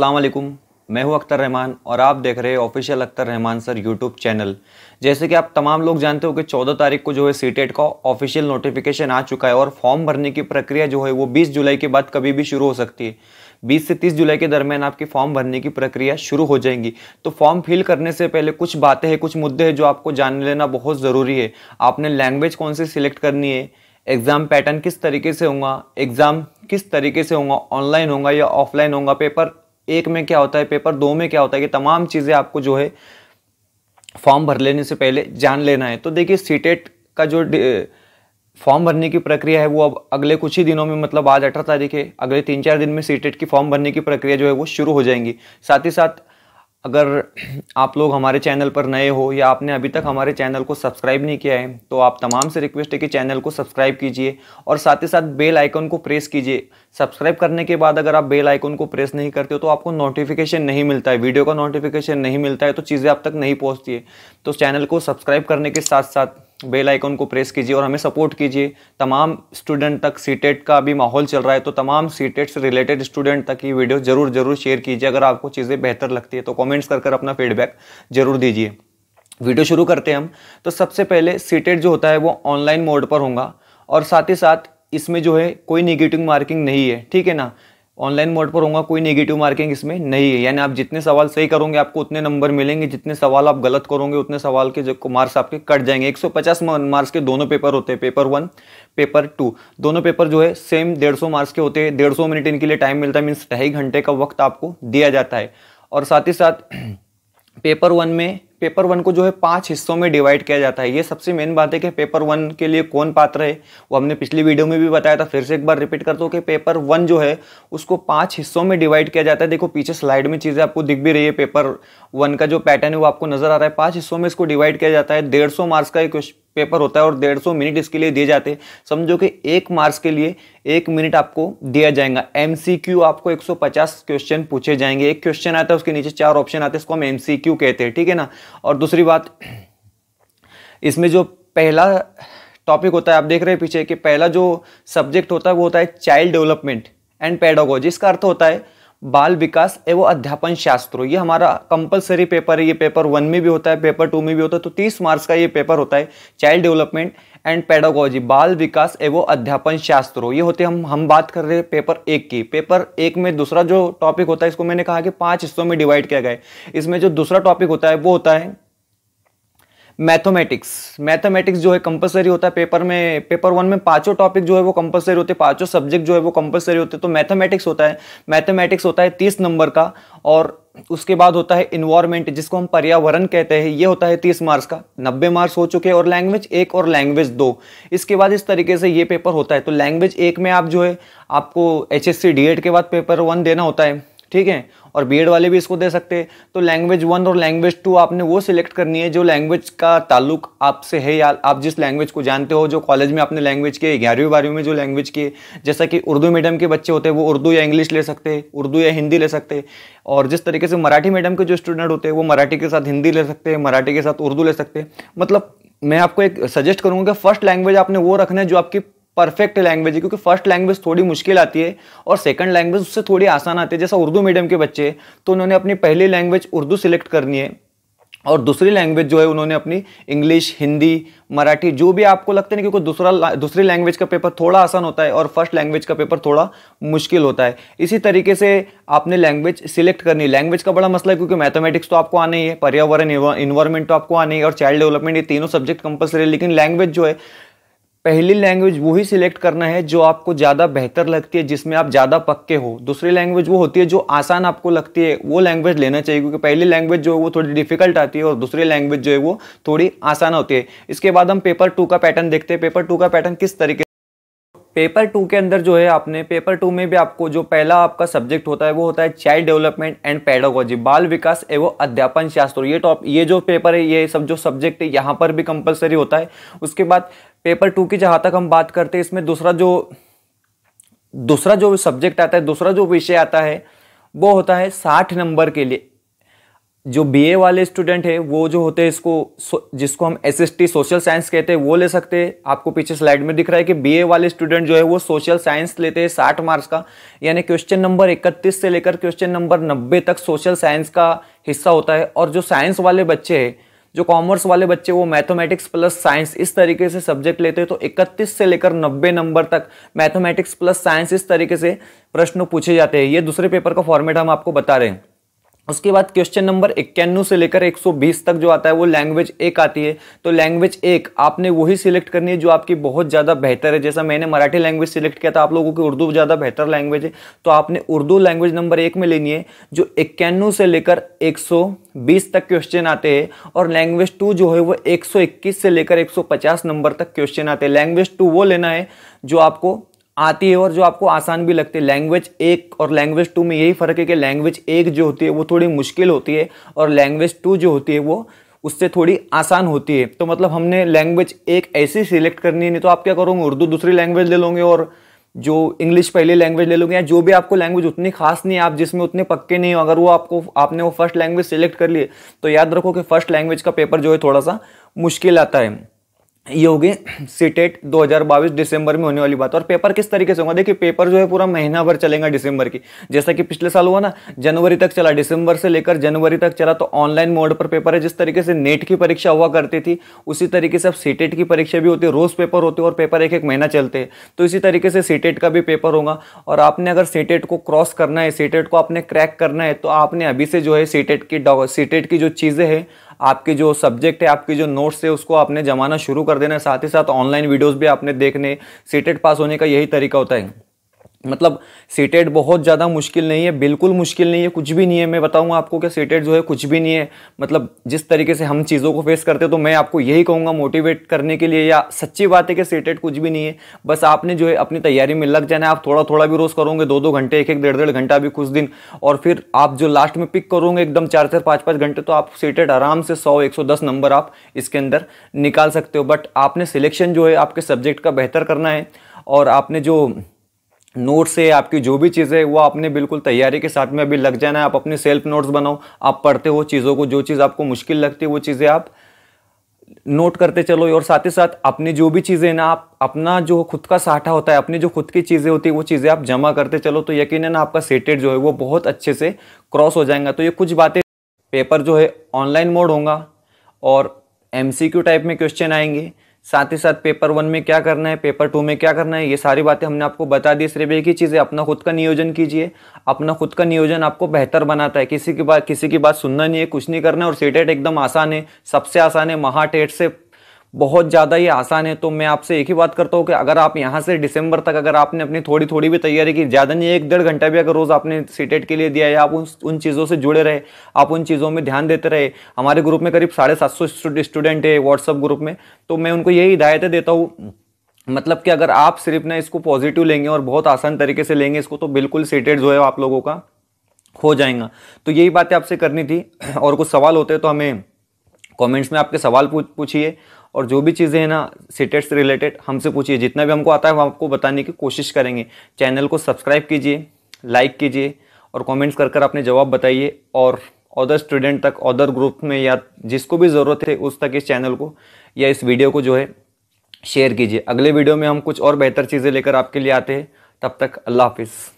अल्लाम मैं हूं अख्तर रहमान और आप देख रहे हैं official Akhtar Rahman sir YouTube channel जैसे कि आप तमाम लोग जानते हो कि 14 तारीख को जो है सी का ऑफिशियल नोटिफिकेशन आ चुका है और फॉर्म भरने की प्रक्रिया जो है वो 20 जुलाई के बाद कभी भी शुरू हो सकती है 20 से 30 जुलाई के दरमियान आपकी फॉर्म भरने की प्रक्रिया शुरू हो जाएंगी तो फॉर्म फिल करने से पहले कुछ बातें हैं कुछ मुद्दे हैं जो आपको जान लेना बहुत ज़रूरी है आपने लैंग्वेज कौन सी सिलेक्ट करनी है एग्ज़ाम पैटर्न किस तरीके से होगा एग्ज़ाम किस तरीके से होगा ऑनलाइन होगा या ऑफलाइन होगा पेपर एक में क्या होता है पेपर दो में क्या होता है कि तमाम चीज़ें आपको जो है फॉर्म भर लेने से पहले जान लेना है तो देखिए सीटेट e का जो फॉर्म भरने की प्रक्रिया है वो अब अगले कुछ ही दिनों में मतलब आज अठारह तारीख है अगले तीन चार दिन में सीटेट e की फॉर्म भरने की प्रक्रिया जो है वो शुरू हो जाएंगी साथ ही साथ अगर आप लोग हमारे चैनल पर नए हो या आपने अभी तक हमारे चैनल को सब्सक्राइब नहीं किया है तो आप तमाम से रिक्वेस्ट है कि चैनल को सब्सक्राइब कीजिए और साथ ही साथ बेल आइकन को प्रेस कीजिए सब्सक्राइब करने के बाद अगर आप बेल आइकन को प्रेस नहीं करते हो तो आपको नोटिफिकेशन नहीं मिलता है वीडियो का नोटिफिकेशन नहीं मिलता है तो चीज़ें आप तक नहीं पहुँचती है तो चैनल को सब्सक्राइब करने के साथ साथ बेल आइकन को प्रेस कीजिए और हमें सपोर्ट कीजिए तमाम स्टूडेंट तक सीटेट का अभी माहौल चल रहा है तो तमाम सीटेट से रिलेटेड स्टूडेंट तक ये वीडियो ज़रूर ज़रूर शेयर कीजिए अगर आपको चीज़ें बेहतर लगती है तो कमेंट्स कर कर अपना फीडबैक ज़रूर दीजिए वीडियो शुरू करते हैं हम तो सबसे पहले सीटेट जो होता है वो ऑनलाइन मोड पर होगा और साथ ही साथ इसमें जो है कोई निगेटिव मार्किंग नहीं है ठीक है ना ऑनलाइन मोड पर होगा कोई नेगेटिव मार्किंग इसमें नहीं है यानी आप जितने सवाल सही करोगे आपको उतने नंबर मिलेंगे जितने सवाल आप गलत करोगे उतने सवाल के जो मार्क्स आपके कट जाएंगे 150 मार्क्स के दोनों पेपर होते हैं पेपर वन पेपर टू दोनों पेपर जो है सेम 150 मार्क्स के होते हैं सौ मिनट इनके लिए टाइम मिलता है मीन्स ढाई घंटे का वक्त आपको दिया जाता है और साथ ही साथ पेपर वन में पेपर वन को जो है पांच हिस्सों में डिवाइड किया जाता है ये सबसे मेन बात है कि पेपर वन के लिए कौन पात्र है वो हमने पिछली वीडियो में भी बताया था फिर से एक बार रिपीट करता हूँ कि पेपर वन जो है उसको पांच हिस्सों में डिवाइड किया जाता है देखो पीछे स्लाइड में चीज़ें आपको दिख भी रही है पेपर वन का जो पैटर्न है वो आपको नजर आ रहा है पाँच हिस्सों में इसको डिवाइड किया जाता है डेढ़ मार्क्स का एक पेपर होता है और डेढ़ सौ मिनट इसके लिए दिए जाते हैं समझो कि एक मार्क्स के लिए एक मिनट आपको दिया जाएगा एम आपको 150 क्वेश्चन पूछे जाएंगे एक क्वेश्चन आता है उसके नीचे चार ऑप्शन आते हैं इसको हम एम कहते हैं ठीक है ना और दूसरी बात इसमें जो पहला टॉपिक होता है आप देख रहे हैं पीछे कि पहला जो सब्जेक्ट होता है वो होता है चाइल्ड डेवलपमेंट एंड पैडोगोजी इसका अर्थ होता है बाल विकास एवं अध्यापन शास्त्र ये हमारा कंपलसरी पेपर है ये पेपर वन में भी होता है पेपर टू में भी होता है तो तीस मार्क्स का ये पेपर होता है चाइल्ड डेवलपमेंट एंड पेडागोजी बाल विकास एवं अध्यापन शास्त्र ये होते हम हम बात कर रहे हैं पेपर एक की पेपर एक में दूसरा जो टॉपिक होता है इसको मैंने कहा कि पांच हिस्सों में डिवाइड किया गया है इसमें जो दूसरा टॉपिक होता है वो होता है मैथमेटिक्स मैथमेटिक्स जो है कंपलसरी होता है पेपर में पेपर वन में पांचों टॉपिक जो है वो कंपलसरी होते हैं पांचों सब्जेक्ट जो है वो कंपलसरी होते हैं तो मैथमेटिक्स होता है मैथमेटिक्स होता है तीस नंबर का और उसके बाद होता है इन्वायरमेंट जिसको हम पर्यावरण कहते हैं ये होता है तीस मार्क्स का नब्बे मार्क्स हो चुके हैं और लैंग्वेज एक और लैंग्वेज दो इसके बाद इस तरीके से ये पेपर होता है तो लैंग्वेज एक में आप जो है आपको एच एस के बाद पेपर वन देना होता है ठीक है और बी वाले भी इसको दे सकते हैं तो लैंग्वेज वन और लैंग्वेज टू आपने वो सिलेक्ट करनी है जो लैंग्वेज का ताल्लुक आपसे है या आप जिस लैंग्वेज को जानते हो जो कॉलेज में आपने लैंग्वेज के ग्यारहवीं बारहवीं में जो लैंग्वेज किए जैसा कि उर्दू मीडियम के बच्चे होते हैं वो उर्दू या इंग्लिश ले सकते हैं उर्दू या हिंदी ले सकते हैं और जिस तरीके से मराठी मीडियम के जो स्टूडेंट होते हैं वो मराठी के साथ हिंदी ले सकते हैं मराठी के साथ उर्दू ले सकते हैं मतलब मैं आपको एक सजेस्ट करूँगा कि फर्स्ट लैंग्वेज आपने वो रखना है जो आपकी परफेक्ट लैंग्वेज है क्योंकि फर्स्ट लैंग्वेज थोड़ी मुश्किल आती है और सेकंड लैंग्वेज उससे थोड़ी आसान आती है जैसा उर्दू मीडियम के बच्चे तो उन्होंने अपनी पहली लैंग्वेज उर्दू सिलेक्ट करनी है और दूसरी लैंग्वेज जो है उन्होंने अपनी इंग्लिश हिंदी मराठी जो भी आपको लगते हैं क्योंकि दूसरा दूसरी लैंग्वेज का पेपर थोड़ा आसान होता है और फर्स्ट लैंग्वेज का पेपर थोड़ा मुश्किल होता है इसी तरीके से आपने लैंग्वेज सिलेक्ट करनी लैंग्वेज का बड़ा मसला है क्योंकि मैथमेटिक्स तो आपको आना ही है पर्यावरण इन्वायरमेंट तो आपको आना ही है और चाइल्ड डेवलपमेंट ये तीनों सब्जेक्ट कंपलसरी है लेकिन लैंग्वेज जो है पहली लैंग्वेज वही सिलेक्ट करना है जो आपको ज़्यादा बेहतर लगती है जिसमें आप ज़्यादा पक्के हो दूसरी लैंग्वेज वो होती है जो आसान आपको लगती है वो लैंग्वेज लेना चाहिए क्योंकि पहली लैंग्वेज जो है वो थोड़ी डिफिकल्ट आती है और दूसरी लैंग्वेज जो है वो थोड़ी आसान होती है इसके बाद हम पेपर टू का पैटर्न देखते हैं पेपर टू का पैटर्न किस तरीके पेपर टू के अंदर जो है आपने पेपर टू में भी आपको जो पहला आपका सब्जेक्ट होता है वो होता है चाइल्ड डेवलपमेंट एंड पेडागोजी बाल विकास एवं अध्यापन शास्त्र ये टॉप ये जो पेपर है ये सब जो सब्जेक्ट है यहाँ पर भी कंपलसरी होता है उसके बाद पेपर टू की जहाँ तक हम बात करते हैं इसमें दूसरा जो दूसरा जो सब्जेक्ट आता है दूसरा जो विषय आता है वो होता है साठ नंबर के लिए जो बीए वाले स्टूडेंट है वो जो होते हैं इसको जिसको हम एसएसटी सोशल साइंस कहते हैं वो ले सकते हैं आपको पीछे स्लाइड में दिख रहा है कि बीए वाले स्टूडेंट जो है वो सोशल साइंस लेते हैं साठ मार्क्स का यानी क्वेश्चन नंबर इकतीस से लेकर क्वेश्चन नंबर नब्बे तक सोशल साइंस का हिस्सा होता है और जो साइंस वाले बच्चे हैं जो कॉमर्स वाले बच्चे वो मैथमेटिक्स प्लस साइंस इस तरीके से सब्जेक्ट लेते हैं तो 31 से लेकर 90 नंबर तक मैथमेटिक्स प्लस साइंस इस तरीके से प्रश्न पूछे जाते हैं ये दूसरे पेपर का फॉर्मेट हम आपको बता रहे हैं उसके बाद क्वेश्चन नंबर इक्यानवे से लेकर 120 तक जो आता है वो लैंग्वेज एक आती है तो लैंग्वेज एक आपने वही सिलेक्ट करनी है जो आपकी बहुत ज़्यादा बेहतर है जैसा मैंने मराठी लैंग्वेज सिलेक्ट किया था आप लोगों की उर्दू ज़्यादा बेहतर लैंग्वेज है तो आपने उर्दू लैंग्वेज नंबर एक में लेनी है जो इक्यानवे से लेकर 120 तक क्वेश्चन आते हैं और लैंग्वेज टू जो है वो 121 से लेकर 150 नंबर तक क्वेश्चन आते हैं लैंग्वेज टू वो लेना है जो आपको आती है और जो आपको आसान भी लगती है लैंग्वेज एक और लैंग्वेज टू में यही फ़र्क है कि लैंग्वेज एक जो होती है वो थोड़ी मुश्किल होती है और लैंग्वेज टू जो होती है वो उससे थोड़ी आसान होती है तो मतलब हमने लैंग्वेज एक ऐसी सिलेक्ट करनी है नहीं तो आप क्या करोगे उर्दू दूसरी लैंग्वेज ले लोगे और जो इंग्लिश पहली लैंग्वेज ले लोगे या जो भी आपको लैंग्वेज उतनी खास नहीं है आप जिसमें उतने पक्के नहीं हो अगर वो आपको आपने वो फर्स्ट लैंग्वेज सेलेक्ट कर लिए तो याद रखो कि फर्स्ट लैंग्वेज का पेपर जो है थोड़ा सा मुश्किल आता है ये होगी सीटेट 2022 दिसंबर में होने वाली बात और पेपर किस तरीके से होगा देखिए पेपर जो है पूरा महीना भर चलेगा दिसंबर की जैसा कि पिछले साल हुआ ना जनवरी तक चला दिसंबर से लेकर जनवरी तक चला तो ऑनलाइन मोड पर पेपर है जिस तरीके से नेट की परीक्षा हुआ करती थी उसी तरीके से अब सीटेट की परीक्षा भी होती है रोज पेपर होते और पेपर एक एक महीना चलते हैं तो इसी तरीके से सीटेट का भी पेपर होगा और आपने अगर सीटेट को क्रॉस करना है सीटेट को आपने क्रैक करना है तो आपने अभी से जो है सीटेट की सीटेट की जो चीज़ें हैं आपके जो सब्जेक्ट है आपके जो नोट्स है उसको आपने जमाना शुरू कर देना साथ ही साथ ऑनलाइन वीडियोज़ भी आपने देखने सीटेट पास होने का यही तरीका होता है मतलब सीटेड बहुत ज़्यादा मुश्किल नहीं है बिल्कुल मुश्किल नहीं है कुछ भी नहीं है मैं बताऊंगा आपको कि सीटेड जो है कुछ भी नहीं है मतलब जिस तरीके से हम चीज़ों को फेस करते हैं तो मैं आपको यही कहूँगा मोटिवेट करने के लिए या सच्ची बात है कि सीटेड कुछ भी नहीं है बस आपने जो है अपनी तैयारी में लग जाना है आप थोड़ा थोड़ा भी रोज़ करोगे दो दो घंटे एक एक डेढ़ डेढ़ घंटा भी कुछ दिन और फिर आप जो लास्ट में पिक करोगे एकदम चार चार पाँच पाँच घंटे तो आप सीटेड आराम से सौ एक नंबर आप इसके अंदर निकाल सकते हो बट आपने सिलेक्शन जो है आपके सब्जेक्ट का बेहतर करना है और आपने जो नोट्स है आपकी जो भी चीज़ें वो आपने बिल्कुल तैयारी के साथ में अभी लग जाना है आप अपने सेल्फ नोट्स बनाओ आप पढ़ते हो चीज़ों को जो चीज़ आपको मुश्किल लगती है वो चीज़ें आप नोट करते चलो और साथ ही साथ अपनी जो भी चीज़ें ना आप अपना जो खुद का साठा होता है अपनी जो खुद की चीज़ें होती है वो चीज़ें आप जमा करते चलो तो यकीन ना आपका सेटेड जो है वो बहुत अच्छे से क्रॉस हो जाएगा तो ये कुछ बातें पेपर जो है ऑनलाइन मोड होगा और एम टाइप में क्वेश्चन आएंगे साथ ही साथ पेपर वन में क्या करना है पेपर टू में क्या करना है ये सारी बातें हमने आपको बता दी सिर्फ एक ही चीज़ है अपना खुद का नियोजन कीजिए अपना खुद का नियोजन आपको बेहतर बनाता है किसी की बात किसी की बात सुनना नहीं है कुछ नहीं करना है और सी एकदम आसान है सबसे आसान है महाटेट से बहुत ज़्यादा ही आसान है तो मैं आपसे एक ही बात करता हूँ कि अगर आप यहाँ से दिसंबर तक अगर आपने अपनी थोड़ी थोड़ी भी तैयारी की ज़्यादा नहीं एक डेढ़ घंटा भी अगर रोज़ आपने सीटेट e के लिए दिया है आप उन उन चीज़ों से जुड़े रहे आप उन चीज़ों में ध्यान देते रहे हमारे ग्रुप में करीब साढ़े सात सौ स्टूडेंट है व्हाट्सअप ग्रुप में तो मैं उनको यही हिदायतें देता हूँ मतलब कि अगर आप सिर्फ ना इसको पॉजिटिव लेंगे और बहुत आसान तरीके से लेंगे इसको तो बिल्कुल सीटेट e जो है आप लोगों का हो जाएगा तो यही बातें आपसे करनी थी और कुछ सवाल होते तो हमें कमेंट्स में आपके सवाल पूछिए और जो भी चीज़ें हैं ना सिटेट्स रिलेटेड हमसे पूछिए जितना भी हमको आता है हम आपको बताने की कोशिश करेंगे चैनल को सब्सक्राइब कीजिए लाइक कीजिए और कमेंट्स कर कर अपने जवाब बताइए और अदर स्टूडेंट तक अदर ग्रुप में या जिसको भी ज़रूरत है उस तक इस चैनल को या इस वीडियो को जो है शेयर कीजिए अगले वीडियो में हम कुछ और बेहतर चीज़ें लेकर आपके लिए आते हैं तब तक अल्लाह हाफिज़